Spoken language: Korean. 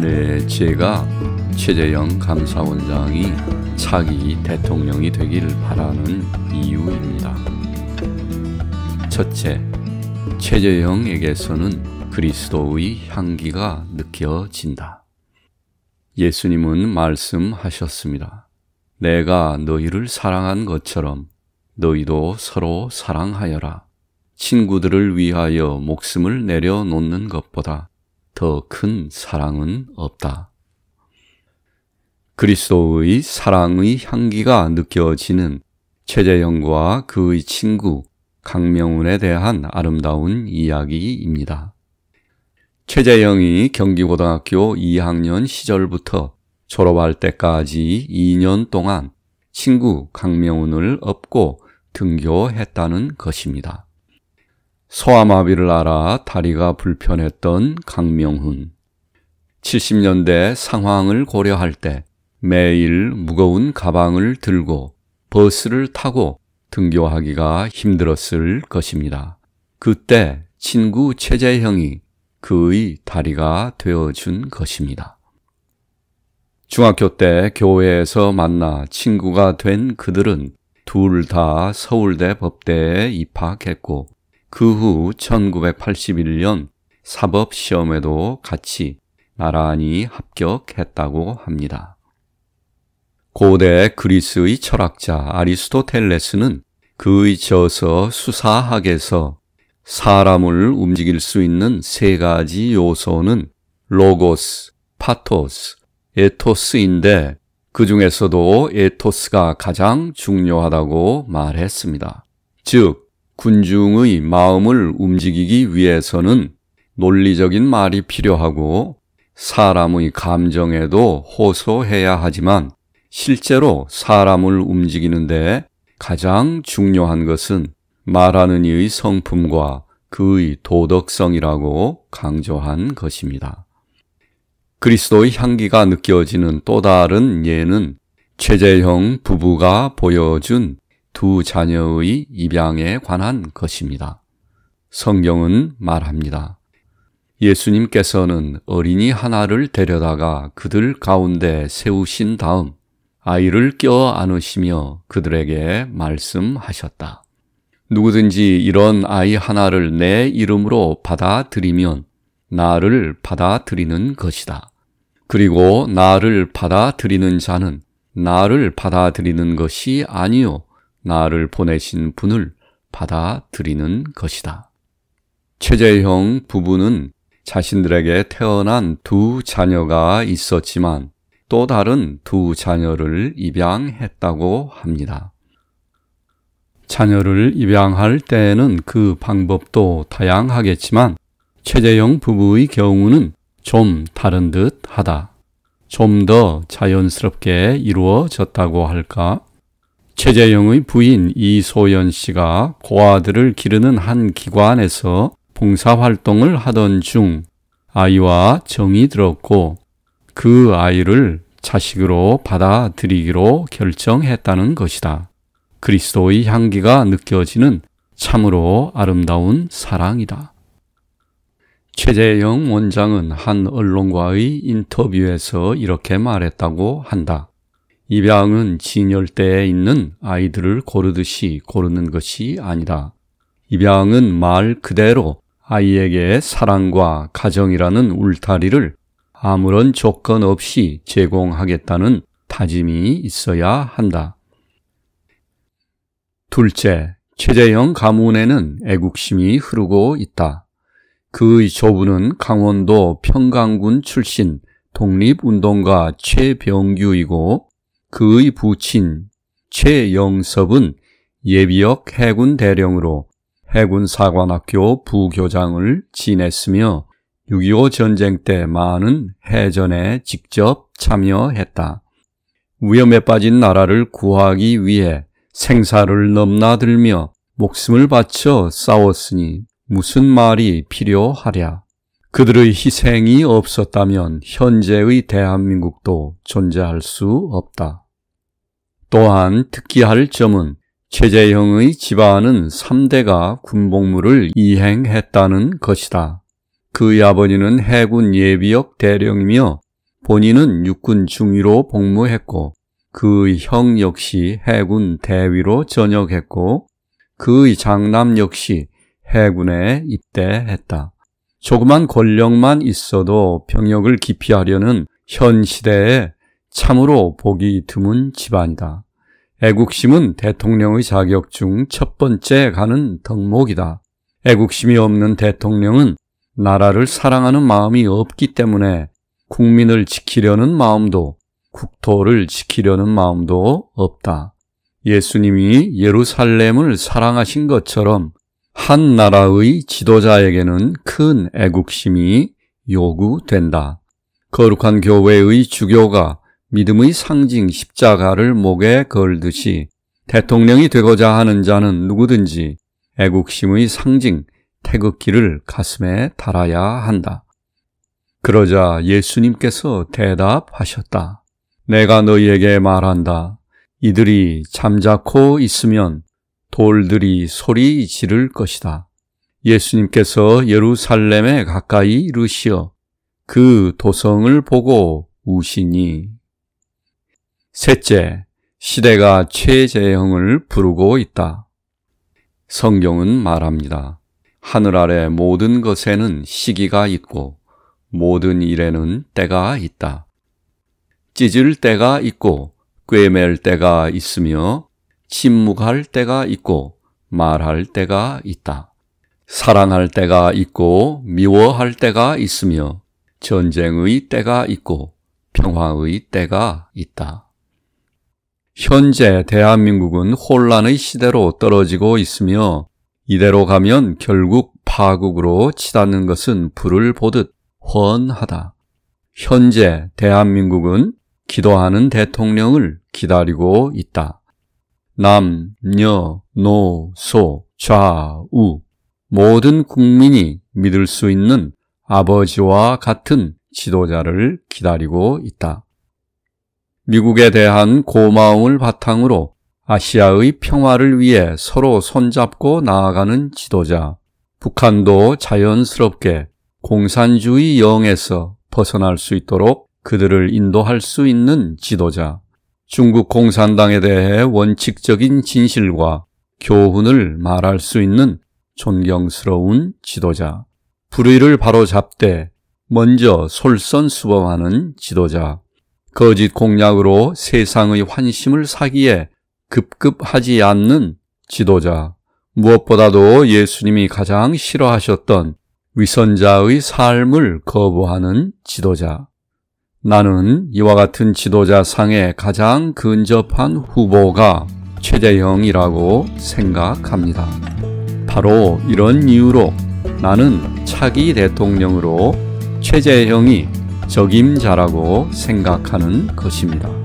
네, 제가 최재형 감사원장이 차기 대통령이 되기를 바라는 이유입니다. 첫째, 최재형에게서는 그리스도의 향기가 느껴진다. 예수님은 말씀하셨습니다. 내가 너희를 사랑한 것처럼 너희도 서로 사랑하여라. 친구들을 위하여 목숨을 내려놓는 것보다 더 큰 사랑은 없다. 그리스도의 사랑의 향기가 느껴지는 최재형과 그의 친구 강명훈에 대한 아름다운 이야기입니다. 최재형이 경기고등학교 2학년 시절부터 졸업할 때까지 2년 동안 친구 강명훈을 업고 등교했다는 것입니다. 소아마비를 알아 다리가 불편했던 강명훈. 70년대 상황을 고려할 때 매일 무거운 가방을 들고 버스를 타고 등교하기가 힘들었을 것입니다. 그때 친구 최재형이 그의 다리가 되어준 것입니다. 중학교 때 교회에서 만나 친구가 된 그들은 둘 다 서울대 법대에 입학했고 그후 1981년 사법시험에도 같이 나란히 합격했다고 합니다. 고대 그리스의 철학자 아리스토텔레스는 그의 저서 수사학에서 사람을 움직일 수 있는 세 가지 요소는 로고스, 파토스, 에토스인데 그 중에서도 에토스가 가장 중요하다고 말했습니다. 즉, 군중의 마음을 움직이기 위해서는 논리적인 말이 필요하고 사람의 감정에도 호소해야 하지만 실제로 사람을 움직이는데 가장 중요한 것은 말하는 이의 성품과 그의 도덕성이라고 강조한 것입니다. 그리스도의 향기가 느껴지는 또 다른 예는 최재형 부부가 보여준 두 자녀의 입양에 관한 것입니다. 성경은 말합니다. 예수님께서는 어린이 하나를 데려다가 그들 가운데 세우신 다음 아이를 껴 안으시며 그들에게 말씀하셨다. 누구든지 이런 아이 하나를 내 이름으로 받아들이면 나를 받아들이는 것이다. 그리고 나를 받아들이는 자는 나를 받아들이는 것이 아니요 나를 보내신 분을 받아들이는 것이다. 최재형 부부는 자신들에게 태어난 두 자녀가 있었지만 또 다른 두 자녀를 입양했다고 합니다. 자녀를 입양할 때에는 그 방법도 다양하겠지만 최재형 부부의 경우는 좀 다른 듯 하다. 좀 더 자연스럽게 이루어졌다고 할까? 최재영의 부인 이소연 씨가 고아들을 기르는 한 기관에서 봉사활동을 하던 중 아이와 정이 들었고 그 아이를 자식으로 받아들이기로 결정했다는 것이다. 그리스도의 향기가 느껴지는 참으로 아름다운 사랑이다. 최재영 원장은 한 언론과의 인터뷰에서 이렇게 말했다고 한다. 입양은 진열대에 있는 아이들을 고르듯이 고르는 것이 아니다 입양은 말 그대로 아이에게 사랑과 가정이라는 울타리를 아무런 조건 없이 제공하겠다는 다짐이 있어야 한다. 둘째, 최재형 가문에는 애국심이 흐르고 있다. 그의 조부는 강원도 평강군 출신 독립운동가 최병규이고 그의 부친 최영섭은 예비역 해군 대령으로 해군 사관학교 부교장을 지냈으며 6.25 전쟁 때 많은 해전에 직접 참여했다. 위험에 빠진 나라를 구하기 위해 생사를 넘나들며 목숨을 바쳐 싸웠으니 무슨 말이 필요하랴. 그들의 희생이 없었다면 현재의 대한민국도 존재할 수 없다. 또한 특기할 점은 최재형의 집안은 3대가 군복무를 이행했다는 것이다. 그의 아버지는 해군 예비역 대령이며 본인은 육군 중위로 복무했고 그의 형 역시 해군 대위로 전역했고 그의 장남 역시 해군에 입대했다. 조그만 권력만 있어도 병역을 기피하려는 현 시대에 참으로 보기 드문 집안이다. 애국심은 대통령의 자격 중 첫 번째 가는 덕목이다. 애국심이 없는 대통령은 나라를 사랑하는 마음이 없기 때문에 국민을 지키려는 마음도 국토를 지키려는 마음도 없다. 예수님이 예루살렘을 사랑하신 것처럼 한 나라의 지도자에게는 큰 애국심이 요구된다. 거룩한 교회의 주교가 믿음의 상징 십자가를 목에 걸듯이 대통령이 되고자 하는 자는 누구든지 애국심의 상징 태극기를 가슴에 달아야 한다. 그러자 예수님께서 대답하셨다. 내가 너희에게 말한다. 이들이 잠자코 있으면 돌들이 소리 지를 것이다. 예수님께서 예루살렘에 가까이 이르시어 그 도성을 보고 우시니 셋째, 시대가 최재형을 부르고 있다. 성경은 말합니다. 하늘 아래 모든 것에는 시기가 있고 모든 일에는 때가 있다. 찢을 때가 있고 꿰맬 때가 있으며 침묵할 때가 있고 말할 때가 있다. 사랑할 때가 있고 미워할 때가 있으며 전쟁의 때가 있고 평화의 때가 있다. 현재 대한민국은 혼란의 시대로 떨어지고 있으며 이대로 가면 결국 파국으로 치닫는 것은 불을 보듯 훤하다. 현재 대한민국은 기도하는 대통령을 기다리고 있다. 남, 녀, 노, 소, 좌, 우 모든 국민이 믿을 수 있는 아버지와 같은 지도자를 기다리고 있다. 미국에 대한 고마움을 바탕으로 아시아의 평화를 위해 서로 손잡고 나아가는 지도자. 북한도 자연스럽게 공산주의 영에서 벗어날 수 있도록 그들을 인도할 수 있는 지도자. 중국 공산당에 대해 원칙적인 진실과 교훈을 말할 수 있는 존경스러운 지도자. 불의를 바로잡되 먼저 솔선수범하는 지도자. 거짓 공약으로 세상의 환심을 사기에 급급하지 않는 지도자, 무엇보다도 예수님이 가장 싫어하셨던 위선자의 삶을 거부하는 지도자. 나는 이와 같은 지도자 상에 가장 근접한 후보가 최재형이라고 생각합니다. 바로 이런 이유로 나는 차기 대통령으로 최재형이 적임자라고 생각하는 것입니다.